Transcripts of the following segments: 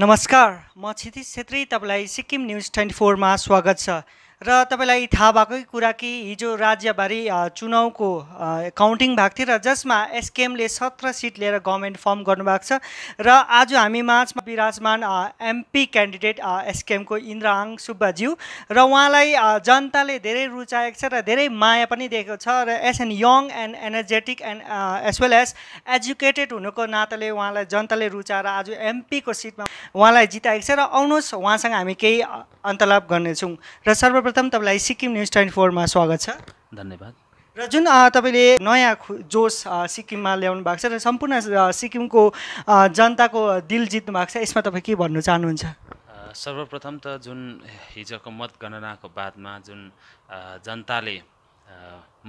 नमस्कार म क्षितिज छेत्री तपाईँलाई सिक्किम न्युज ट्वेन्टी फोरमा स्वागत छ र तपाईँलाई थाहा भएकै कुरा कि हिजो राज्यभरि चुनावको काउन्टिङ भएको थियो र जसमा एसकेएमले सत्र सिट लिएर गभर्मेन्ट फर्म गर्नुभएको छ र आज हामी माझमा विराजमान एमपी क्यान्डिडेट एसकेएमको इन्द्रहाङ सुब्बाज्यू र उहाँलाई जनताले धेरै रुचाएको छ र धेरै माया पनि दिएको छ र as an young and energetic and as well as educated हुनुको नाताले उहाँलाई जनताले रुचाएर आज एमपीको सिटमा उहाँलाई जिताएको छ र आउनुहोस् उहाँसँग हामी केही अन्तलाप गर्नेछौँ र सर्वप्रथम सर्वप्रथम तपाईँलाई सिक्किम न्युज ट्वेन्टी फोरमा स्वागत छ धन्यवाद र जुन तपाईँले नयाँ जोस सिक्किममा ल्याउनु भएको छ र सम्पूर्ण सिक्किमको जनताको दिल जित्नु भएको छ यसमा तपाईँ के भन्न चाहनुहुन्छ सर्वप्रथम त जुन हिजोको मतगणनाको बादमा जुन जनताले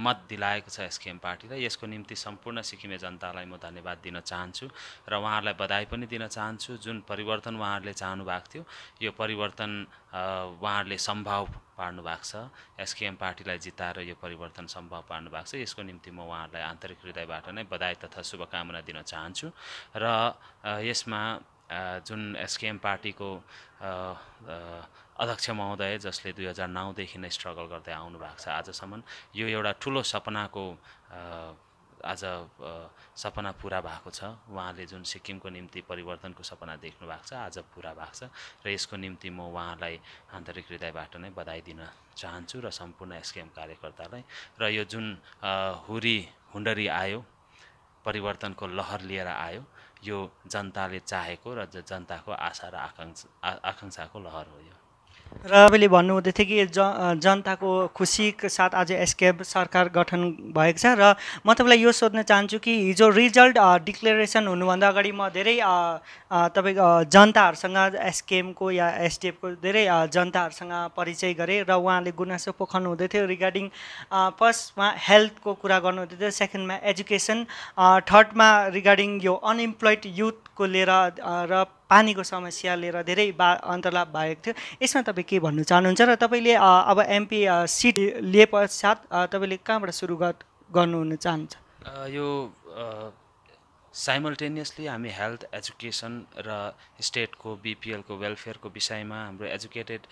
मत दिलाएको छ एसकेएम पार्टीलाई यसको निम्ति सम्पूर्ण सिक्किमे जनतालाई म धन्यवाद दिन चाहन्छु र उहाँहरूलाई बधाई पनि दिन चाहन्छु जुन परिवर्तन उहाँहरूले चाहनु भएको थियो यो परिवर्तन उहाँहरूले सम्भव पार्नु भएको छ एसकेएम पार्टीलाई जिताएर यो परिवर्तन सम्भव पार्नु भएको छ यसको निम्ति म उहाँहरूलाई आन्तरिक हृदयबाट नै बधाई तथा शुभकामना दिन चाहन्छु र यसमा जुन एसकेएम पार्टीको अध्यक्ष महोदय जसले दुई हजार नौदेखि नै स्ट्रगल गर्दै आउनु भएको छ आजसम्म यो एउटा ठुलो सपनाको आज सपना पुरा भएको छ उहाँले जुन सिक्किमको निम्ति परिवर्तनको सपना देख्नु भएको छ आज पुरा भएको छ र यसको निम्ति म उहाँलाई आन्तरिक हृदयबाट नै बधाई दिन चाहन्छु र सम्पूर्ण एसकेएम कार्यकर्तालाई र यो जुन हुरी हुन्डरी आयो परिवर्तनको लहर लिएर आयो यो जनताले चाहेको र जनताको आशा र आकाङ्क्षा आकाङ्क्षाको लहर हो यो र तपाईँले भन्नुहुँदै थियो कि ज जनताको खुसीको साथ आज एसकेएफ सरकार गठन भएको छ र म तपाईँलाई यो सोध्न चाहन्छु कि हिजो रिजल्ट डिक्लेरेसन हुनुभन्दा अगाडि म धेरै तपाईँको जनताहरूसँग एसकेएमको या एसडिएफको धेरै जनताहरूसँग परिचय गरेँ र उहाँले गुनासो पोखाउनु हुँदै थियो रिगार्डिङ फर्स्टमा हेल्थको कुरा गर्नुहुँदै थियो सेकेन्डमा एजुकेसन थर्डमा रिगार्डिङ यो अनइम्प्लोइड युथको लिएर र पानीको समस्या लिएर धेरै बा अन्तर्लाभ भएको थियो यसमा तपाईँ के भन्नु चाहनुहुन्छ र तपाईँले अब एमपी सिट लिए पश्चात तपाईँले कहाँबाट सुरु गर्नुहुन चाहनुहुन्छ यो साइमल्टेनियसली हामी हेल्थ एजुकेसन र स्टेटको बिपिएलको वेलफेयरको विषयमा हाम्रो एजुकेटेड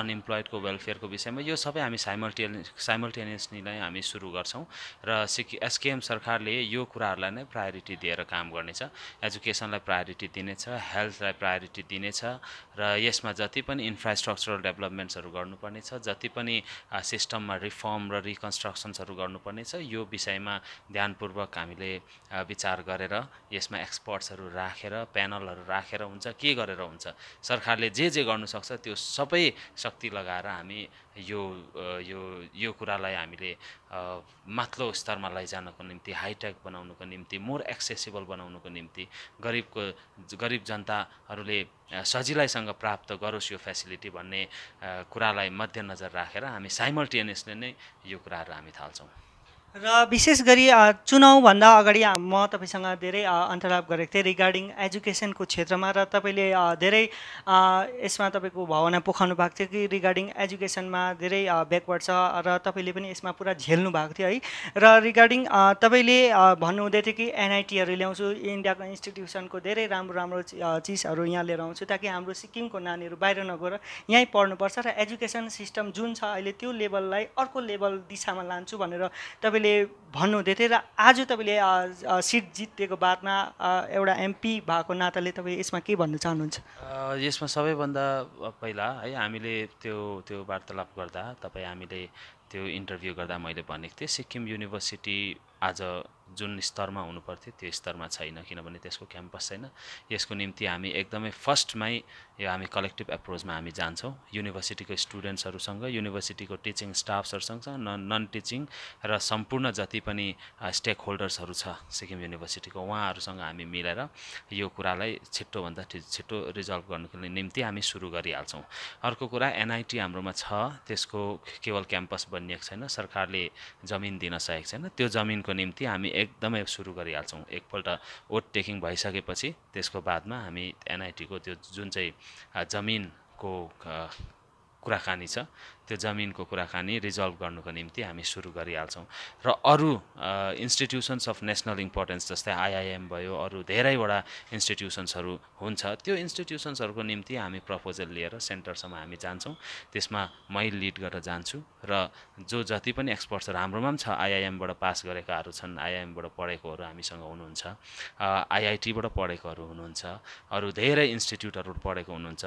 अनइम्प्लोइडको वेलफेयरको विषयमा यो सबै हामी साइमल्टेनि साइमल्टेनियसली नै हामी सुरु गर्छौँ र सिक एसकेएम सरकारले यो कुराहरूलाई नै प्रायोरिटी दिएर काम गर्नेछ एजुकेसनलाई प्रायोरिटी दिनेछ हेल्थलाई प्रायोरिटी दिनेछ र यसमा जति पनि इन्फ्रास्ट्रक्चरल डेभलपमेन्ट्सहरू गर्नुपर्नेछ जति पनि सिस्टममा uh, रिफर्म र रिकन्स्ट्रक्सन्सहरू गर्नुपर्नेछ यो विषयमा ध्यानपूर्वक हामीले uh, विचार गरेर गरेर यसमा एक्सपर्ट्सहरू राखेर प्यानलहरू राखेर हुन्छ के गरेर हुन्छ सरकारले जे जे गर्नुसक्छ त्यो सबै शक्ति लगाएर हामी यो यो यो कुरालाई हामीले माथिल्लो स्तरमा लैजानको निम्ति हाइटेक बनाउनुको निम्ति मोर एक्सेसिबल बनाउनुको निम्ति गरिबको गरिब जनताहरूले सजिलैसँग प्राप्त गरोस् यो फेसिलिटी भन्ने कुरालाई मध्यनजर राखेर हामी साइमल्टेनियसले नै यो कुराहरू हामी थाल्छौँ र विशेष गरी चुनावभन्दा अगाडि म तपाईँसँग धेरै अन्तराप गरेको थिएँ रिगार्डिङ एजुकेसनको क्षेत्रमा र तपाईँले धेरै यसमा तपाईँको भावना पोखाउनु भएको थियो कि रिगार्डिङ एजुकेसनमा धेरै ब्याकवर्ड छ र तपाईँले पनि यसमा पुरा झेल्नु भएको थियो है र रिगार्डिङ तपाईँले भन्नुहुँदै थियो कि एनआइटीहरू ल्याउँछु इन्डियाको इन्स्टिट्युसनको धेरै राम्रो राम्रो चिजहरू यहाँ लिएर आउँछु ताकि हाम्रो सिक्किमको नानीहरू बाहिर नगएर यहीँ पढ्नुपर्छ र एजुकेसन सिस्टम जुन छ अहिले त्यो लेभललाई अर्को लेभल दिशामा लान्छु भनेर तपाईँ तपाईँले भन्नुहुँदै थियो र आज तपाईँले सिट जितेको बादमा एउटा एमपी भएको नाताले तपाईँ यसमा के भन्न चाहनुहुन्छ यसमा सबैभन्दा पहिला है हामीले त्यो त्यो वार्तालाप गर्दा तपाईँ हामीले त्यो इन्टरभ्यू गर्दा मैले भनेको थिएँ सिक्किम युनिभर्सिटी आज जुन स्तरमा हुनुपर्थ्यो त्यो स्तरमा छैन किनभने त्यसको क्याम्पस छैन यसको निम्ति हामी एकदमै फर्स्टमै यो हामी कलेक्टिभ एप्रोचमा हामी जान्छौँ युनिभर्सिटीको स्टुडेन्ट्सहरूसँग युनिभर्सिटीको टिचिङ स्टाफ्सहरूसँग नन नन टिचिङ र सम्पूर्ण जति पनि स्टेक होल्डर्सहरू छ सिक्किम युनिभर्सिटीको उहाँहरूसँग हामी मिलेर यो कुरालाई छिट्टोभन्दा छिट्टो रिजल्भ गर्नुको निम्ति हामी सुरु गरिहाल्छौँ अर्को कुरा एनआइटी हाम्रोमा छ त्यसको केवल क्याम्पस बनिएको छैन सरकारले जमिन दिन सकेको छैन त्यो जमिनको निम्ति हामी एक एकदमै सुरु गरिहाल्छौँ एकपल्ट ओट टेकिङ भइसकेपछि त्यसको बादमा हामी एनआइटीको त्यो जुन चाहिँ जमिनको कुराकानी छ त्यो जमिनको कुराकानी रिजल्भ गर्नुको निम्ति हामी सुरु गरिहाल्छौँ र अरू इन्स्टिट्युसन्स अफ नेसनल इम्पोर्टेन्स जस्तै आइआइएम भयो अरू धेरैवटा इन्स्टिट्युसन्सहरू हुन्छ त्यो इन्स्टिट्युसन्सहरूको निम्ति हामी प्रपोजल लिएर सेन्टरसम्म हामी जान्छौँ त्यसमा मै लिड गरेर जान्छु र जो जति पनि एक्सपर्ट्सहरू हाम्रोमा पनि छ आइआइएमबाट पास गरेकाहरू छन् आइआइएमबाट पढेकोहरू हामीसँग हुनुहुन्छ आइआइटीबाट पढेकोहरू हुनुहुन्छ अरू धेरै इन्स्टिट्युटहरू पढेको हुनुहुन्छ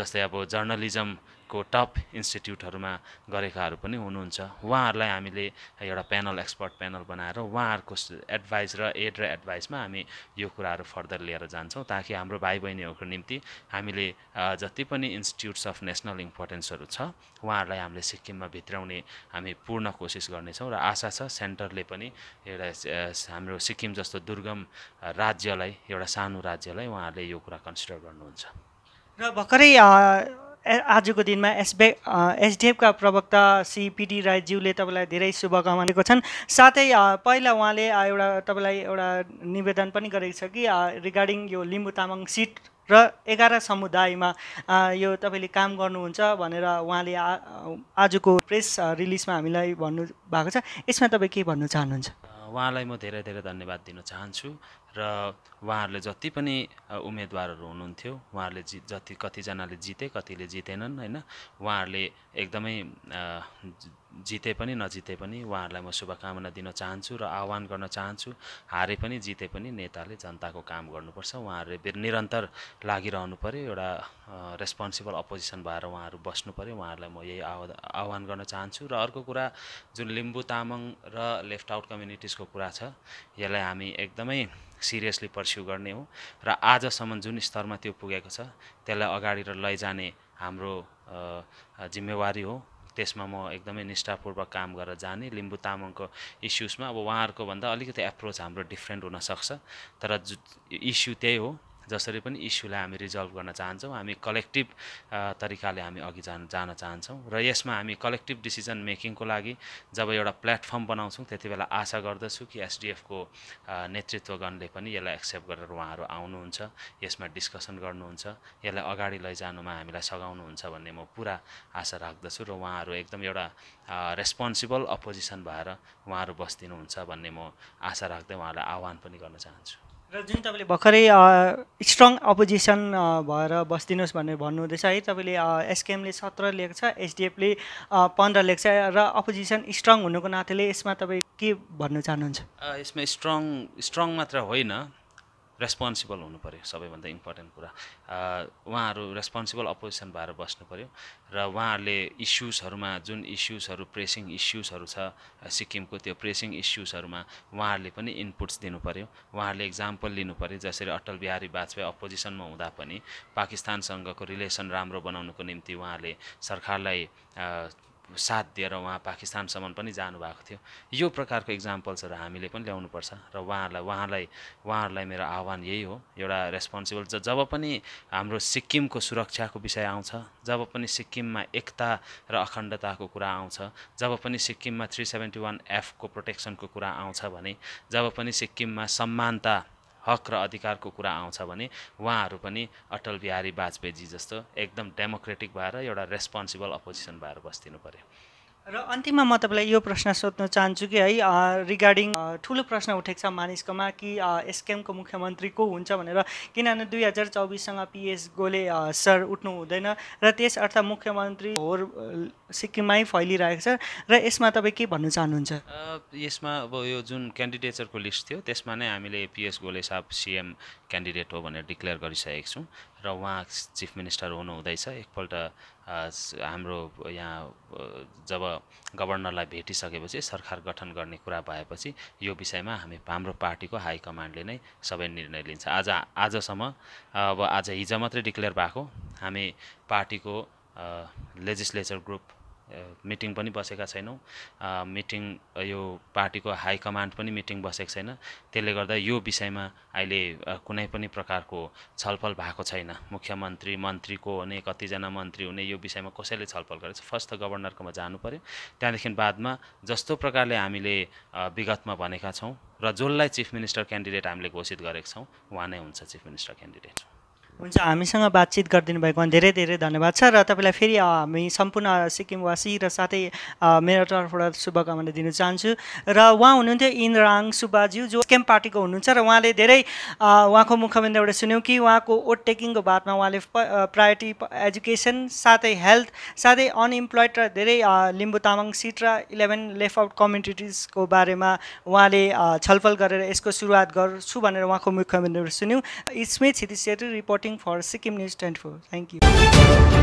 जस्तै अब जर्नलिजम भारतको टप इन्स्टिट्युटहरूमा गरेकाहरू पनि हुनुहुन्छ उहाँहरूलाई हामीले एउटा प्यानल एक्सपर्ट प्यानल बनाएर उहाँहरूको एडभाइस र एड र एडभाइसमा हामी यो कुराहरू फर्दर लिएर जान्छौँ ताकि हाम्रो भाइ बहिनीहरूको निम्ति हामीले जति पनि इन्स्टिट्युट्स अफ नेसनल इम्पोर्टेन्सहरू छ उहाँहरूलाई हामीले सिक्किममा भित्राउने हामी पूर्ण कोसिस गर्नेछौँ र आशा छ सेन्टरले पनि एउटा हाम्रो सिक्किम जस्तो दुर्गम राज्यलाई एउटा सानो राज्यलाई उहाँहरूले यो कुरा कन्सिडर गर्नुहुन्छ र भर्खरै आजको दिनमा एसबे एसडिएफका प्रवक्ता श्री पिडी राईज्यूले तपाईँलाई धेरै शुभकामना दिएको छन् साथै पहिला उहाँले एउटा तपाईँलाई एउटा निवेदन पनि गरेको छ कि रिगार्डिङ यो लिम्बु तामाङ सिट र एघार समुदायमा यो तपाईँले काम गर्नुहुन्छ भनेर उहाँले आजको प्रेस रिलिजमा हामीलाई भन्नु भएको छ यसमा तपाईँ के भन्नु चाहनुहुन्छ उहाँलाई म धेरै धेरै धन्यवाद दिन चाहन्छु र उहाँहरूले जति पनि उम्मेदवारहरू हुनुहुन्थ्यो उहाँहरूले जि जति कतिजनाले जिते कतिले जितेनन् होइन उहाँहरूले एकदमै जिते पनि नजिते पनि उहाँहरूलाई म शुभकामना दिन चाहन्छु र आह्वान गर्न चाहन्छु हारे पनि जिते पनि नेताले जनताको काम गर्नुपर्छ उहाँहरूले निरन्तर लागिरहनु पऱ्यो एउटा रेस्पोन्सिबल अपोजिसन भएर उहाँहरू बस्नु पऱ्यो उहाँहरूलाई म यही आह्वान गर्न चाहन्छु र अर्को कुरा जुन लिम्बू तामाङ र लेफ्ट आउट कम्युनिटिजको कुरा छ यसलाई हामी एकदमै सिरियसली पर्स्यु गर्ने हो र आजसम्म जुन स्तरमा त्यो पुगेको छ त्यसलाई अगाडि र लैजाने हाम्रो जिम्मेवारी हो त्यसमा म एकदमै निष्ठापूर्वक काम गरेर जाने लिम्बू तामाङको इस्युजमा अब उहाँहरूको भन्दा अलिकति एप्रोच हाम्रो डिफ्रेन्ट हुनसक्छ तर इस्यु त्यही हो जसरी पनि इस्युलाई हामी रिजल्भ गर्न चाहन्छौँ हामी कलेक्टिभ तरिकाले हामी अघि जान जान चाहन्छौँ र यसमा हामी कलेक्टिभ डिसिजन मेकिङको लागि जब एउटा प्लेटफर्म बनाउँछौँ त्यति बेला आशा गर्दछु कि एसडिएफको नेतृत्वगणले पनि यसलाई एक्सेप्ट गरेर उहाँहरू आउनुहुन्छ यसमा डिस्कसन गर्नुहुन्छ यसलाई अगाडि लैजानुमा हामीलाई सघाउनुहुन्छ भन्ने म पुरा आशा राख्दछु र उहाँहरू एकदम एउटा रेस्पोन्सिबल अपोजिसन भएर उहाँहरू बसिदिनुहुन्छ भन्ने म आशा राख्दै उहाँहरूलाई आह्वान पनि गर्न चाहन्छु र जुन तपाईँले भर्खरै स्ट्रङ अपोजिसन भएर बसिदिनुहोस् भनेर भन्नुहुँदैछ है तपाईँले एसकेएमले सत्र लेख्छ एसडिएफले पन्ध्र लेख्छ र अपोजिसन स्ट्रङ हुनुको नातेले यसमा तपाईँ के भन्न चाहनुहुन्छ यसमा स्ट्रङ स्ट्रङ मात्र होइन रेस्पोन्सिबल हुनु पऱ्यो सबैभन्दा इम्पोर्टेन्ट कुरा उहाँहरू रेस्पोन्सिबल अपोजिसन भएर बस्नु पऱ्यो र उहाँहरूले इस्युजहरूमा जुन इस्युजहरू प्रेसिङ इस्युजहरू छ सिक्किमको त्यो प्रेसिङ इस्युजहरूमा उहाँहरूले पनि इनपुट्स दिनु पऱ्यो उहाँहरूले इक्जाम्पल लिनु पऱ्यो जसरी अटल बिहारी वाजपेयी अपोजिसनमा हुँदा पनि पाकिस्तानसँगको रिलेसन राम्रो बनाउनुको निम्ति उहाँले सरकारलाई साथ दिएर उहाँ पाकिस्तानसम्म पनि जानुभएको थियो यो प्रकारको इक्जाम्पल्सहरू हामीले पनि ल्याउनुपर्छ र उहाँहरूलाई उहाँलाई उहाँहरूलाई मेरो आह्वान यही हो एउटा रेस्पोन्सिबल जब पनि हाम्रो सिक्किमको सुरक्षाको विषय आउँछ जब पनि सिक्किममा एकता र अखण्डताको कुरा आउँछ जब पनि सिक्किममा थ्री सेभेन्टी वान एफको प्रोटेक्सनको कुरा आउँछ भने जब पनि सिक्किममा सम्मानता हक र अधिकारको कुरा आउँछ भने उहाँहरू पनि अटल बिहारी वाजपेयीजी जस्तो एकदम डेमोक्रेटिक भएर एउटा रेस्पोन्सिबल अपोजिसन भएर बस्दिनु पऱ्यो र अन्तिममा म तपाईँलाई यो प्रश्न सोध्न चाहन्छु कि है रिगार्डिङ ठुलो प्रश्न उठेको छ मानिसकोमा कि एसकेएमको मुख्यमन्त्री को हुन्छ भनेर किनभने दुई हजार चौबिससँग पिएस गोले सर उठ्नु हुँदैन र त्यस अर्थ मुख्यमन्त्री होर सिक्किममै फैलिरहेको छ र यसमा तपाईँ के भन्न चाहनुहुन्छ यसमा अब यो जुन क्यान्डिडेटहरूको लिस्ट थियो त्यसमा नै हामीले पिएस गोले साहब सिएम क्यान्डिडेट हो भनेर डिक्लेयर गरिसकेको छौँ र उहाँ चिफ मिनिस्टर हुनुहुँदैछ एकपल्ट हाम्रो यहाँ जब गभर्नरलाई भेटिसकेपछि सरकार गठन गर्ने कुरा भएपछि यो विषयमा हामी हाम्रो पार्टीको हाई कमान्डले नै सबै निर्णय लिन्छ आज आजसम्म अब आज हिजो मात्रै डिक्लेयर भएको हामी पार्टीको लेजिस्लेचर ग्रुप मिटिङ पनि बसेका छैनौँ मिटिङ यो पार्टीको हाई कमान्ड पनि मिटिङ बसेको छैन त्यसले गर्दा यो विषयमा अहिले कुनै पनि प्रकारको छलफल भएको छैन मुख्यमन्त्री मन्त्रीको हुने कतिजना मन्त्री हुने यो विषयमा कसैले छलफल गरेको छ फर्स्ट त गभर्नरकोमा जानु पऱ्यो त्यहाँदेखि बादमा जस्तो प्रकारले हामीले विगतमा भनेका छौँ र जसलाई चिफ मिनिस्टर क्यान्डिडेट हामीले घोषित गरेका छौँ उहाँ नै हुन्छ चिफ मिनिस्टर क्यान्डिडेट हुन्छ हामीसँग बातचित गरिदिनु भएकोमा धेरै धेरै धन्यवाद छ र तपाईँलाई फेरि हामी सम्पूर्ण सिक्किमवासी र साथै मेरो तर्फबाट शुभकामना दिन चाहन्छु र उहाँ हुनुहुन्थ्यो इन्द्राङ सुब्बाज्यू जो सिक्किम पार्टीको हुनुहुन्छ र उहाँले धेरै उहाँको मुख्यमन्त्रीबाट सुन्यौँ कि उहाँको ओट टेकिङको बादमा उहाँले प्रायोरिटी एजुकेसन साथै हेल्थ साथै अनइम्प्लोइड र धेरै लिम्बू तामाङ सिट र इलेभेन लेफ्ट आउट कम्युनिटिजको बारेमा उहाँले छलफल गरेर यसको सुरुवात गर्छु भनेर उहाँको मुख्यमन्त्रीबाट सुन्यौँ Smit Kshiti Seti report reporting for Sikkim News 24. Thank you.